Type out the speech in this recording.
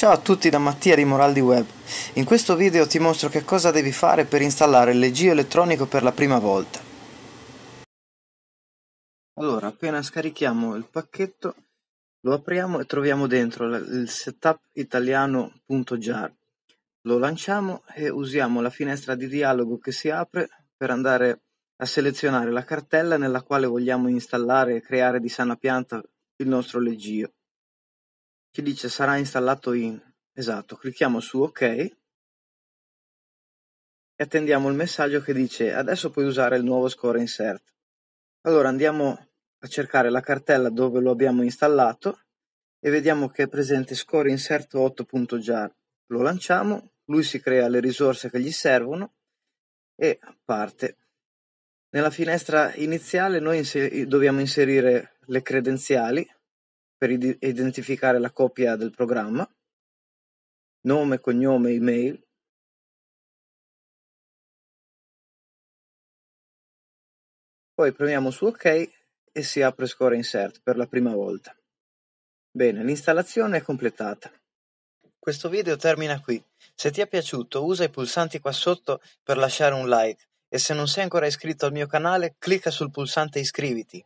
Ciao a tutti da Mattia di Moraldi Web. In questo video ti mostro che cosa devi fare per installare il leggio elettronico per la prima volta. Allora, appena scarichiamo il pacchetto, lo apriamo e troviamo dentro il setup italiano.jar. Lo lanciamo e usiamo la finestra di dialogo che si apre per andare a selezionare la cartella nella quale vogliamo installare e creare di sana pianta il nostro leggio che dice sarà installato in, esatto, clicchiamo su ok e attendiamo il messaggio che dice adesso puoi usare il nuovo score insert. Allora andiamo a cercare la cartella dove lo abbiamo installato e vediamo che è presente score insert 8.jar. Lo lanciamo, lui si crea le risorse che gli servono e parte. Nella finestra iniziale noi inser- dobbiamo inserire le credenziali per identificare la copia del programma, nome, cognome, email, Poi premiamo su OK e si apre Score Insert per la prima volta. Bene, l'installazione è completata. Questo video termina qui. Se ti è piaciuto usa i pulsanti qua sotto per lasciare un like e se non sei ancora iscritto al mio canale clicca sul pulsante iscriviti.